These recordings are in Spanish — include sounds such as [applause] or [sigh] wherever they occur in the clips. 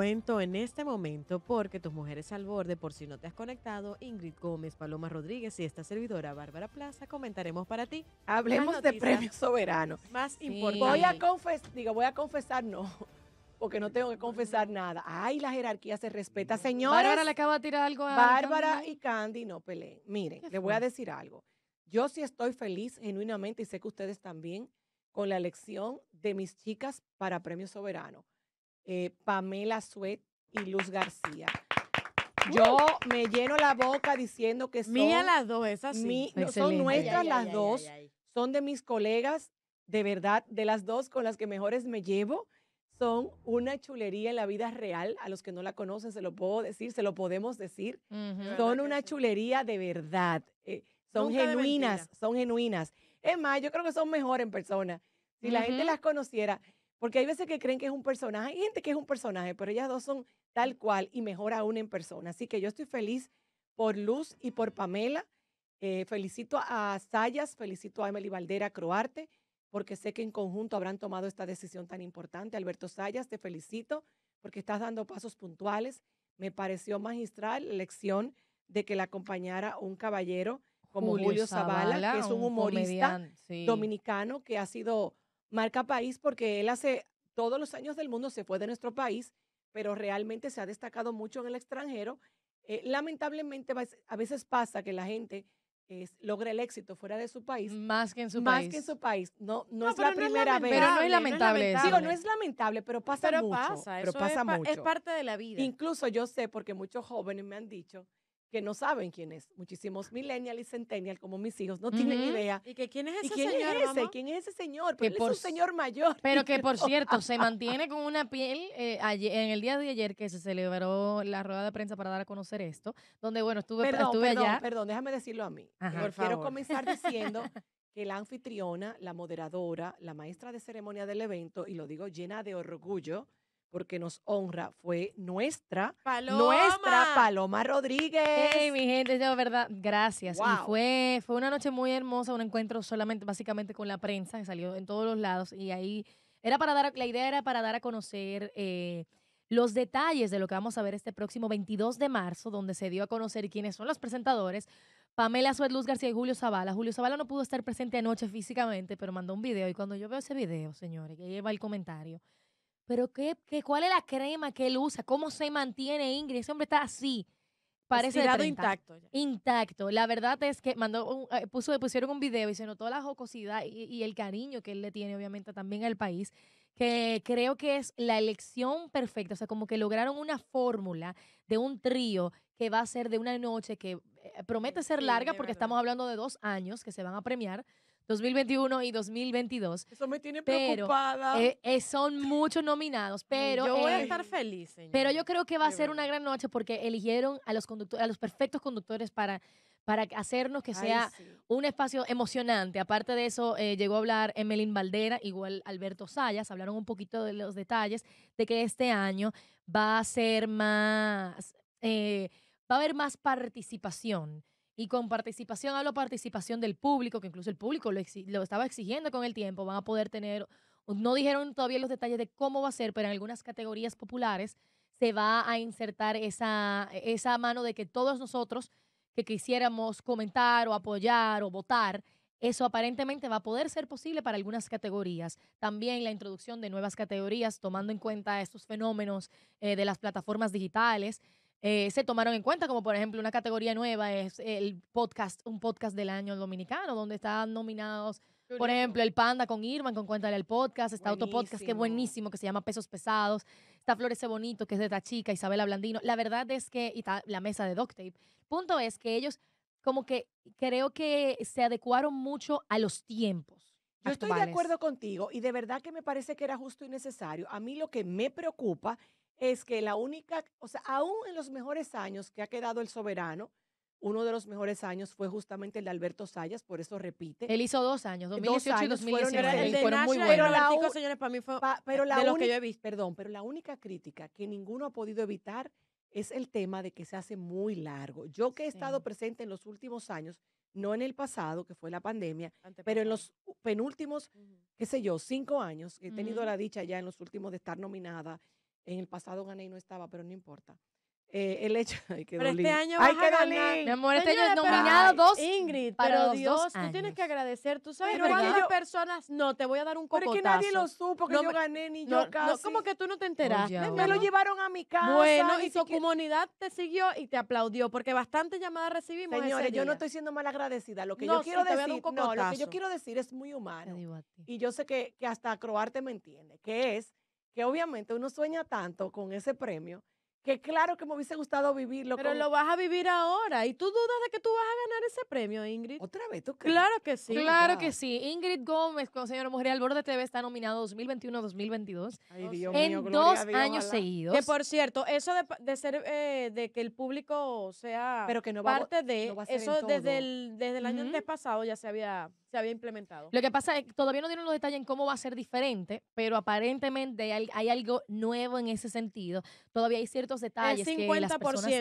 cuento en este momento porque tus mujeres al borde, por si no te has conectado, Ingrid Gómez, Paloma Rodríguez y esta servidora Bárbara Plaza comentaremos para ti. Hablemos de premios Soberano. Más importante. Voy a confesar, digo, voy a confesar no [laughs] porque no tengo que confesar nada. Ay, la jerarquía se respeta, señores. Bárbara le acaba de tirar algo a Bárbara y Candy no peleen. Miren, le voy a decir algo. Yo sí estoy feliz genuinamente y sé que ustedes también con la elección de mis chicas para Premio Soberano. Eh, Pamela Suet y Luz García. Yo me lleno la boca diciendo que son. Mía las dos, esas son nuestras las dos. Son de mis colegas, de verdad, de las dos con las que mejores me llevo. Son una chulería en la vida real. A los que no la conocen, se lo puedo decir, se lo podemos decir. Son una chulería de verdad. Eh, son genuinas, son genuinas. Es más, yo creo que son mejor en persona. Si la gente las conociera, porque hay veces que creen que es un personaje, hay gente que es un personaje, pero ellas dos son tal cual y mejor aún en persona. Así que yo estoy feliz por Luz y por Pamela. Eh, felicito a Sayas, felicito a Emily Valdera Croarte, porque sé que en conjunto habrán tomado esta decisión tan importante. Alberto Sayas, te felicito porque estás dando pasos puntuales. Me pareció magistral la elección de que la acompañara un caballero como Julio, Julio que es un humorista dominicano que ha sido marca país porque él hace todos los años del mundo, se fue de nuestro país, pero realmente se ha destacado mucho en el extranjero. Eh, lamentablemente a veces pasa que la gente es, eh, logra el éxito fuera de su país. Más que en su país. Más que en su país. No, no, es la primera vez. Pero no es lamentable. Digo, no, es lamentable, pero pasa pero mucho. Pasa, pero eso pasa mucho. Es parte de la vida. Incluso yo sé, porque muchos jóvenes me han dicho que no saben quién es. Muchísimos millennial y centennial, como mis hijos, no tienen idea. ¿Y que quién es ese señor, Es ¿Quién es ese señor? Pero él es un señor mayor. Pero que, por [laughs] cierto, se mantiene con una piel eh, en el día de ayer que se celebró la rueda de prensa para dar a conocer esto, donde, bueno, estuve, allá. Perdón, déjame decirlo a mí. quiero comenzar diciendo [laughs] que la anfitriona, la moderadora, la maestra de ceremonia del evento, y lo digo llena de orgullo, porque nos honra fue nuestra paloma. nuestra Paloma Rodríguez. Hey, mi gente, yo. verdad, gracias. Y fue fue una noche muy hermosa, un encuentro solamente básicamente con la prensa que salió en todos los lados y ahí era para dar la idea era para dar a conocer eh, los detalles de lo que vamos a ver este próximo 22 de marzo, donde se dio a conocer quiénes son los presentadores. Pamela Luz García y Julio Zavala. Julio Zavala no pudo estar presente anoche físicamente, pero mandó un video. Y cuando yo veo ese video, señores, que lleva el comentario, pero qué, qué, ¿cuál es la crema que él usa? ¿Cómo se mantiene Ingrid? Ese hombre está así. Parece de intacto. Intacto. La verdad es que mandó eh, puso, pusieron un video y se notó la jocosidad y, el cariño que él le tiene, obviamente, también al país, que creo que es la elección perfecta. O sea, como que lograron una fórmula de un trío que va a ser de una noche que eh, promete eh, ser larga porque estamos hablando de dos años que se van a premiar. 2021 y 2022. Eso me tiene preocupada. Eh, eh, son muchos nominados, pero... Yo voy a eh, estar feliz, señor. Pero yo creo que va a ser una gran noche porque eligieron a los, conductores, a los perfectos conductores para para hacernos que sea un espacio emocionante. Aparte de eso, llegó a hablar Emeline Valdera, igual Alberto Sayas, hablaron un poquito de los detalles de que este año va a ser más, va a haber más participación y con participación, hablo participación del público, que incluso el público lo, estaba exigiendo con el tiempo, van a poder tener, no dijeron todavía los detalles de cómo va a ser, pero en algunas categorías populares se va a insertar esa, esa mano de que todos nosotros que quisiéramos comentar o apoyar o votar, eso aparentemente va a poder ser posible para algunas categorías. También la introducción de nuevas categorías, tomando en cuenta estos fenómenos eh, de las plataformas digitales, eh, se tomaron en cuenta, como por ejemplo una categoría nueva es el podcast, un podcast del año dominicano, donde están nominados, por ejemplo, el Panda con Irman, con cuenta del Podcast, está Autopodcast podcast que es buenísimo, que se llama Pesos Pesados, está Florece Bonito, que es de esta chica, Isabela Blandino. La verdad es que, y está la mesa de Duct Punto es que ellos, como que creo que se adecuaron mucho a los tiempos. Yo estoy de acuerdo contigo y de verdad que me parece que era justo y necesario. A mí lo que me preocupa es que la única, o sea, aún en los mejores años que ha quedado el soberano, uno de los mejores años fue justamente el de Alberto Sayas, por eso repite. Él hizo dos años, 2018 y 2019. Fueron, muy buenos. Pero la, señores, para mí fue eh, de que yo he visto. Perdón, pero la única crítica que ninguno ha podido evitar es el tema de que se hace muy largo. Yo que he estado presente en los últimos años, no en el pasado, que fue la pandemia, pero en los penúltimos, qué sé yo, cinco años, he tenido la dicha ya en los últimos de estar nominada en el pasado gané y no estaba, pero no importa. Eh, el hecho. [laughs] que pero este año Ay, ganar. Mi amor, este año es nominado dos. Ingrid, pero Dios, tú tienes que agradecer. Tú sabes Pero hay personas no te voy a dar un Pero es que nadie lo supo que yo gané ni No, yo no, como que tú no te oh, enteraste? me lo llevaron a mi casa. Bueno, y tu comunidad te siguió y te aplaudió, porque bastantes llamadas recibimos Señores, yo no estoy siendo mal agradecida. Lo que yo quiero decir, es muy humano. Y yo sé que, que hasta Croarte me entiende, que es que obviamente uno sueña tanto con ese premio que claro que me hubiese gustado vivirlo. Pero lo vas a vivir ahora. ¿Y tú dudas de que tú vas a ganar ese premio, Ingrid? Otra vez, ¿tú crees? Claro que sí. Claro que sí. Ingrid Gómez, con Señora Mujer al Borde TV, está nominado 2021-2022. en dos años seguidos. Que, por cierto, eso de, ser, eh, de que el público sea parte de, eso desde el, desde el año pasado ya se había se había implementado. Lo que pasa es que todavía no dieron los detalles en cómo va a ser diferente, pero aparentemente hay, algo nuevo en ese sentido. Todavía hay cierto detalles. El 50% que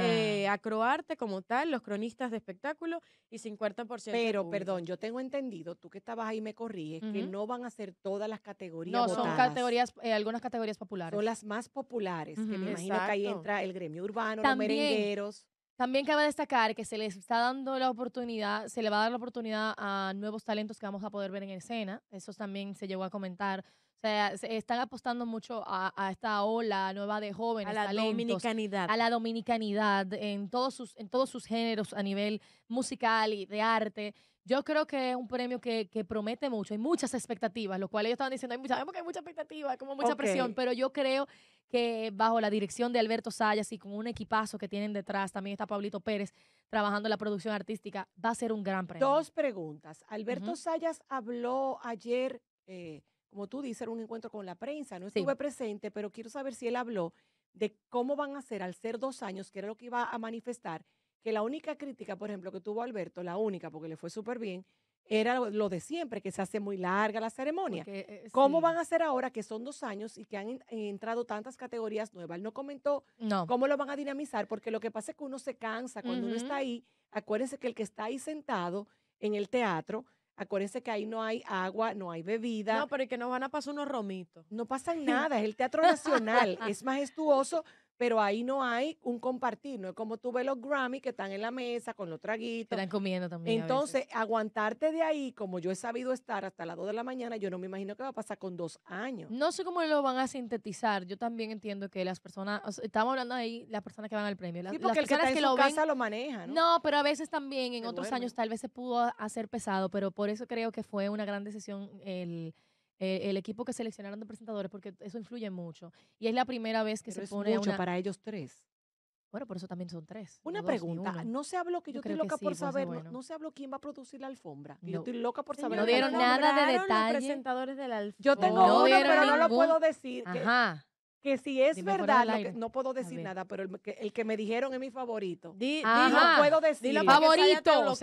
Eh, como tal, los cronistas de espectáculo, y 50%. Pero, perdón, yo tengo entendido, tú que estabas ahí me corriges, que no van a ser todas las categorías. No, son categorías, eh, algunas categorías populares. Son las más populares, que me imagino que ahí entra el gremio urbano, los merengueros. También cabe destacar que se les está dando la oportunidad, se le va a dar la oportunidad a nuevos talentos que vamos a poder ver en escena. Eso también se llegó a comentar. O sea, se están apostando mucho a, esta ola nueva de jóvenes. A la dominicanidad. A la dominicanidad en todos, sus, en todos sus géneros a nivel musical y de arte. Yo creo que es un premio que, promete mucho. Hay muchas expectativas, lo cual ellos estaban diciendo, hay mucha, que hay mucha expectativa, como mucha presión, pero yo creo que bajo la dirección de Alberto Sayas y con un equipazo que tienen detrás, también está Pablito Pérez trabajando en la producción artística, va a ser un gran premio. Dos preguntas. Alberto Sayas habló ayer, eh, como tú dices, en un encuentro con la prensa, no estuve presente, pero quiero saber si él habló de cómo van a ser al ser dos años, que era lo que iba a manifestar, que la única crítica, por ejemplo, que tuvo Alberto, la única, porque le fue súper bien, era lo de siempre, que se hace muy larga la ceremonia. Eh, eh, ¿Cómo van a hacer ahora que son dos años y que han eh, entrado tantas categorías nuevas? Él no comentó no. cómo lo van a dinamizar, porque lo que pasa es que uno se cansa cuando uno está ahí. Acuérdense que el que está ahí sentado en el teatro, acuérdense que ahí no hay agua, no hay bebida. No, pero es que no van a pasar unos romitos. No pasa [laughs] nada, es el Teatro Nacional, es [laughs] majestuoso, pero ahí no hay un compartir, no es como tú ves los Grammy que están en la mesa con los traguitos. Están comiendo también. Entonces, aguantarte de ahí, como yo he sabido estar hasta las 2 de la mañana, yo no me imagino que va a pasar con dos años. No sé cómo lo van a sintetizar. Yo también entiendo que las personas, estamos hablando ahí, las personas que van al premio. porque las el que está que lo casa lo maneja, ¿no? No, pero a veces también, en otros años tal vez se pudo hacer pesado, pero por eso creo que fue una gran decisión el eh, el, equipo que seleccionaron de presentadores, porque eso influye mucho. Y es la primera vez que se pone. Mucho una... para ellos tres. Bueno, por eso también son tres. Una pregunta. No se habló que yo, estoy loca por saber. No, se habló quién va a producir la alfombra. Yo estoy loca por saber. No dieron nada de detalle. presentadores de la alfombra. Yo tengo uno, pero no lo puedo decir. Ajá. Que, si es verdad, no puedo decir nada, pero el que, me dijeron es mi favorito. Y no puedo decir. favorito.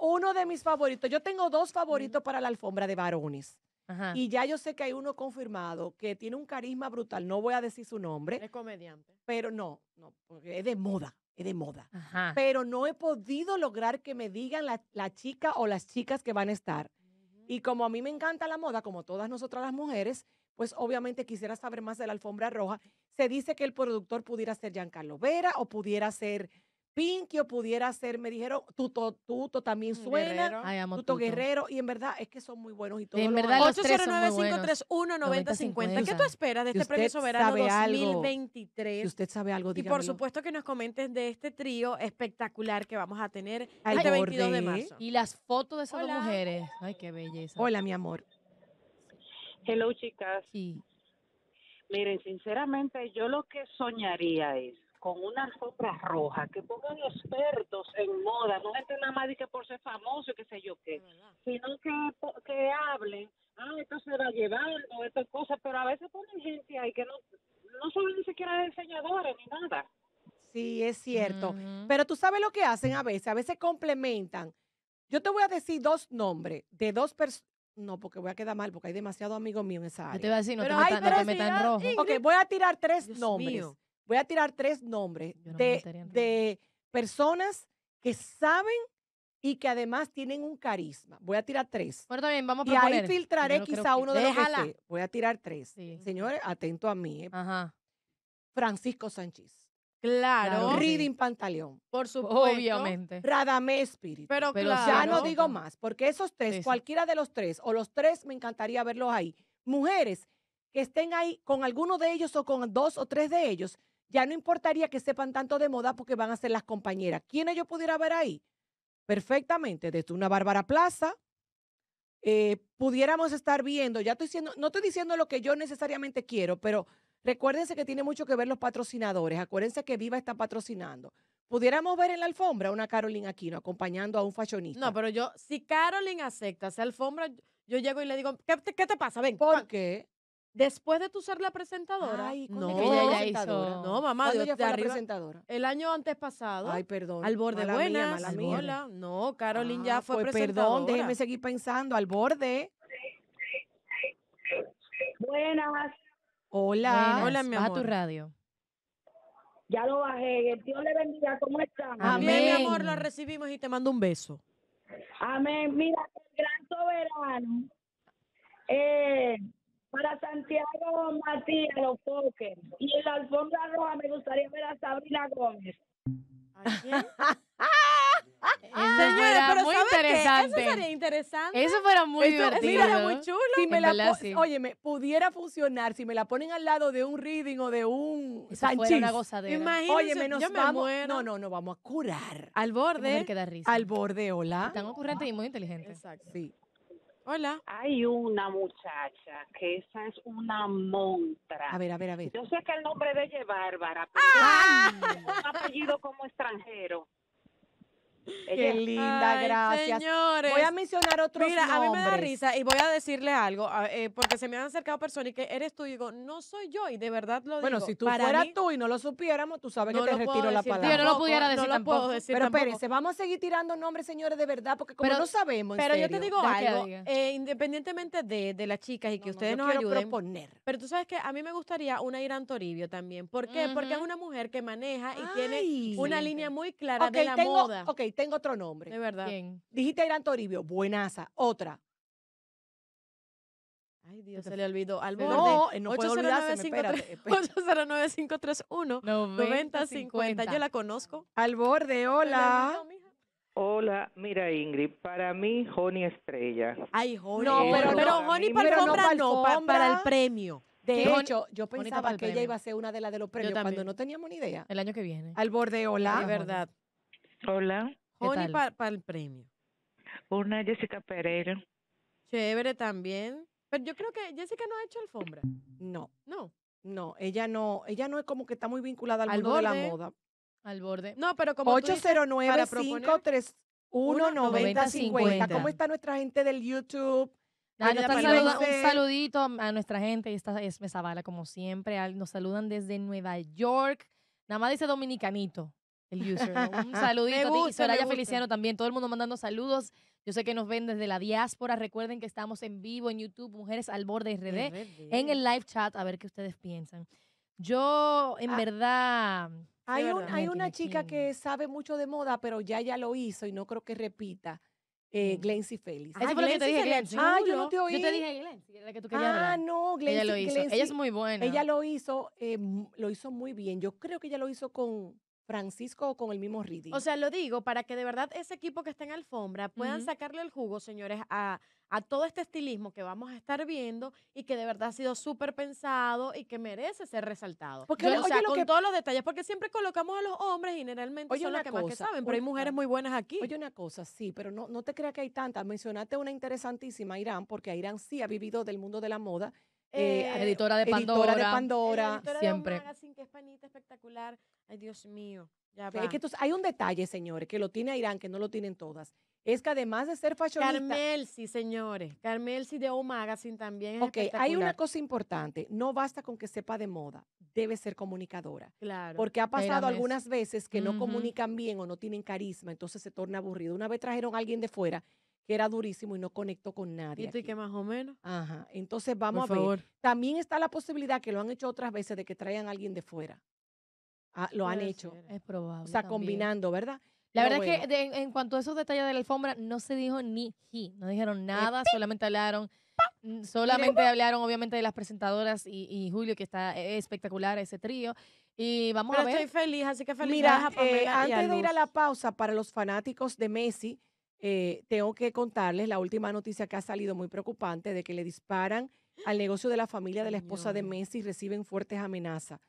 uno de mis favoritos. Yo tengo dos favoritos para la alfombra de varones. Y ya yo sé que hay uno confirmado que tiene un carisma brutal. No voy a decir su nombre. Es comediante. Pero no, no, porque es de moda. Es de moda. Pero no he podido lograr que me digan la, la chica o las chicas que van a estar. Y como a mí me encanta la moda, como todas nosotras las mujeres, pues obviamente quisiera saber más de la alfombra roja. Se dice que el productor pudiera ser Giancarlo Vera o pudiera ser Pinkio pudiera ser, me dijeron, Tuto, Tuto también suena, Tuto, Guerrero, y en verdad es que son muy buenos y todos En verdad, los tres son muy buenos. 809-531-9050. qué tú esperas de este premio soberano 2023? Si usted sabe algo, y por supuesto que nos comentes de este trío espectacular que vamos a tener este 22 de marzo. Y las fotos de esas dos mujeres. Ay, qué belleza. Hola, mi amor. Hello, chicas. Sí. Miren, sinceramente, yo lo que soñaría es con una alfombra roja, que pongan expertos en moda, no gente nada más de que por ser famoso que qué sé yo qué, sino que, que hablen, ah, esto se va llevando, estas cosas, pero a veces ponen gente ahí que no, no son ni siquiera diseñadores ni nada. Sí, es cierto. Pero tú sabes lo que hacen a veces, a veces complementan. Yo te voy a decir dos nombres de dos personas. No, porque voy a quedar mal, porque hay demasiado amigos míos en esa área. te voy a decir, no te rojo. Ok, voy a tirar tres nombres voy a tirar tres nombres de, personas que saben y que además tienen un carisma. Voy a tirar tres. Bueno, también vamos a Y ahí filtraré quizá uno de los Voy a tirar tres. Señores, atento a mí. ¿eh? Ajá. Francisco Sánchez. Claro. Reading Pantaleón. Por supuesto. Obviamente. Radamé Espíritu. Pero, claro. Ya no digo más, porque esos tres, cualquiera de los tres, o los tres, me encantaría verlos ahí. Mujeres que estén ahí con alguno de ellos o con dos o tres de ellos, ya no importaría que sepan tanto de moda porque van a ser las compañeras. ¿Quiénes yo pudiera ver ahí? Perfectamente, desde una Bárbara Plaza, eh, pudiéramos estar viendo, ya estoy diciendo, no estoy diciendo lo que yo necesariamente quiero, pero recuérdense que tiene mucho que ver los patrocinadores, acuérdense que Viva está patrocinando. Pudiéramos ver en la alfombra una Carolina Aquino acompañando a un fashionista. No, pero yo, si Carolina acepta esa alfombra, yo llego y le digo, ¿qué, qué te pasa? Ven. ¿Por qué? Después de tú ser la presentadora. Ay, no, hizo. No, mamá, Dios, El año antes pasado. Ay, perdón. Al borde de la Mía, No, Caroline ya ah, fue pues, presentadora. Perdón, déjeme seguir pensando. Al borde. Buenas. Hola. Hola, mi amor. A tu radio. Ya lo bajé. Dios le bendiga. ¿Cómo están? Amén. mi amor, la recibimos y te mando un beso. Amén. Mira, el gran soberano. Eh para Santiago Matías, los Poker Y en la alfombra roja me gustaría ver a Sabrina Gómez. ¿A quién? [laughs] Señores, pero muy interesante. Eso sería interesante. Eso fuera muy divertido. Eso divertido. Mira, muy chulo. Si me la sí. Óyeme, pudiera funcionar si me la ponen al lado de un reading o de un Eso una gozadera. Imagínense, Óyeme, yo me Muero. No, no, no, vamos a curar. Al borde. risa. Al borde, hola. Tan ocurrente y muy inteligente. Exacto. Sí. Hola. Hay una muchacha que esa es una montra. A ver, a ver, a ver. Yo sé que el nombre de ella es Bárbara, pero ¡Ah! un apellido como extranjero. Qué linda, gracias. Voy a mencionar otros Mira, a mí me da risa y voy a decirle algo, eh, porque se me han acercado personas y que eres tú y digo, no soy yo y de verdad lo digo. Bueno, si tú fueras tú y no lo supiéramos, tú sabes que te retiro la palabra. Yo no lo pudiera decir no puedo decir pero espérense, vamos a seguir tirando nombres, señores, de verdad, porque como no sabemos Pero yo te digo algo, eh, independientemente de, las chicas y que ustedes nos ayuden. Proponer. Pero tú sabes que a mí me gustaría una Irán Toribio también. ¿Por qué? Porque es una mujer que maneja y tiene una línea muy clara de la moda. Ok, tengo otro nombre. De verdad. ¿Quién? Dijiste Irán Toribio, buenaza. Otra. Ay, Dios, se le olvidó. Al borde. No, no 809-531-9050. [laughs] Yo la conozco. Al borde, hola. hola mira Ingrid, para mí Joni Estrella. Ay, Joni. No, pero, pero, para, no, para, para, el premio. De hecho, yo pensaba que ella iba a ser una de las de los premios cuando no teníamos ni idea. El año que viene. Al borde, hola. De verdad. Hola. Pony para el premio. Una Jessica Pereira. Chévere también. Pero yo creo que Jessica no ha hecho alfombra. No. No. No, ella no, ella no es como que está muy vinculada al, mundo de la moda. Al borde. No, pero como 809 531 9050. ¿Cómo está nuestra gente del YouTube? un saludito a nuestra gente. Esta es Bala, como siempre. Nos saludan desde Nueva York. Nada más dice dominicanito. El user. Un [laughs] saludito a Soraya Feliciano también. Todo el mundo mandando saludos. Yo sé que nos ven desde la diáspora. Recuerden que estamos en vivo en YouTube, Mujeres al Borde RD, en el live chat, a ver qué ustedes piensan. Yo, en ah. verdad. Hay, una chica que sabe mucho de moda, pero ya ya lo hizo y no creo que repita. Eh, Glency Félix. Ah, Eso te dije, Ah, yo no te oí. Yo te dije Glency, Ah, no, Ella lo ella es muy buena. Ella lo hizo, eh, lo hizo muy bien. Yo creo que ella lo hizo con, Francisco con el mismo ritmo O sea, lo digo para que de verdad ese equipo que está en alfombra puedan sacarle el jugo, señores, a, todo este estilismo que vamos a estar viendo y que de verdad ha sido súper pensado y que merece ser resaltado. Porque, con todos los detalles, porque siempre colocamos a los hombres generalmente son los que más que saben, pero hay mujeres muy buenas aquí. Oye, una cosa, sí, pero no, no te creas que hay tantas. Mencionaste una interesantísima, Irán, porque Irán sí ha vivido del mundo de la moda. Eh, eh, editora de Pandora. Editora de Pandora. Editora siempre. De un magazine que es panita espectacular. Ay, Dios mío. Ya Es que hay un detalle, señores, que lo tiene Irán, que no lo tienen todas. Es que además de ser fashionista... sí, señores. Carmel, sí, de O Magazine también es Ok, hay una cosa importante. No basta con que sepa de moda. Debe ser comunicadora. Claro. Porque ha pasado algunas veces que no comunican bien o no tienen carisma, entonces se torna aburrido. Una vez trajeron a alguien de fuera que era durísimo y no conectó con nadie. ¿Y tú que más o menos? Ajá. Entonces vamos a ver. También está la posibilidad que lo han hecho otras veces de que traigan a alguien de fuera. Ah, lo han hecho. Es probable. O sea, combinando, ¿verdad? La verdad es que en cuanto a esos detalles de la alfombra, no se dijo ni he, no dijeron eh, nada, solamente hablaron, mm, solamente hablaron obviamente de las presentadoras y, Julio, que está e, e, espectacular ese trío. Y vamos a ver. estoy feliz, así que feliz. Mira, eh, antes de ir a la pausa, para los fanáticos de Messi, eh, tengo que contarles la última noticia que ha salido muy preocupante de que le disparan al negocio de la familia de la esposa de Messi reciben fuertes amenazas.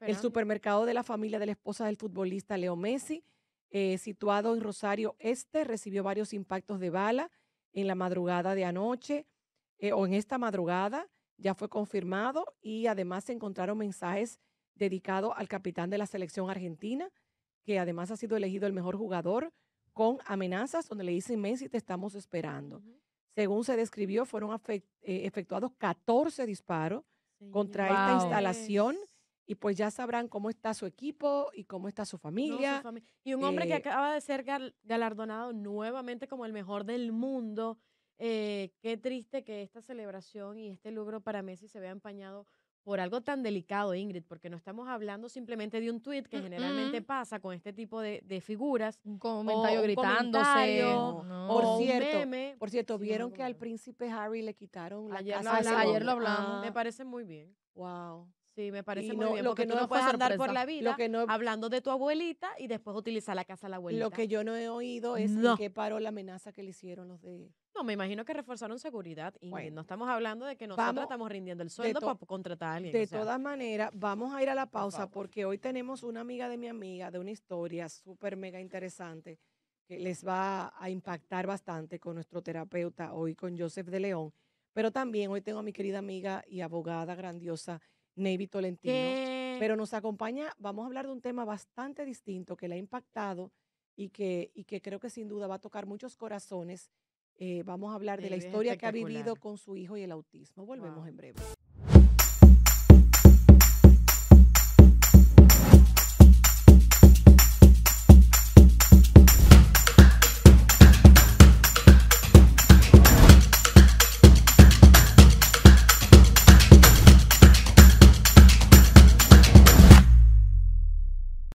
El supermercado de la familia de la esposa del futbolista Leo Messi, eh, situado en Rosario Este, recibió varios impactos de bala en la madrugada de anoche eh, o en esta madrugada. Ya fue confirmado y además se encontraron mensajes dedicados al capitán de la selección argentina, que además ha sido elegido el mejor jugador, con amenazas donde le dicen Messi, te estamos esperando. Según se describió, fueron eh, efectuados 14 disparos contra esta instalación y pues ya sabrán cómo está su equipo y cómo está su familia. Y un hombre que eh acaba de ser galardonado nuevamente como el mejor del mundo. Eh, qué triste que esta celebración y este logro para Messi se vea empañado por algo tan delicado, Ingrid, porque no estamos hablando simplemente de un tweet que generalmente pasa con este tipo de, de figuras. Un comentario gritándose. por, cierto, por cierto, vieron que al príncipe Harry le quitaron la ayer casa. Lo ayer lo hablamos. Ah, me parece muy bien. Wow. Sí, me parece muy bien. Lo que no, puedes andar por la vida hablando de tu abuelita y después utilizar la casa de la abuelita. Lo que yo no he oído es en qué paró la amenaza que le hicieron los de no, me imagino que reforzaron seguridad, y no estamos hablando de que nosotros estamos rindiendo el sueldo para contratar a alguien. De todas maneras, vamos a ir a la pausa porque hoy tenemos una amiga de mi amiga de una historia súper mega interesante que les va a impactar bastante con nuestro terapeuta hoy, con Joseph de León. Pero también hoy tengo a mi querida amiga y abogada grandiosa, Navy Tolentino. Pero nos acompaña, vamos a hablar de un tema bastante distinto que le ha impactado y que, y que creo que sin duda va a tocar muchos corazones eh, vamos a hablar de la historia que ha vivido con su hijo y el autismo. Volvemos en breve.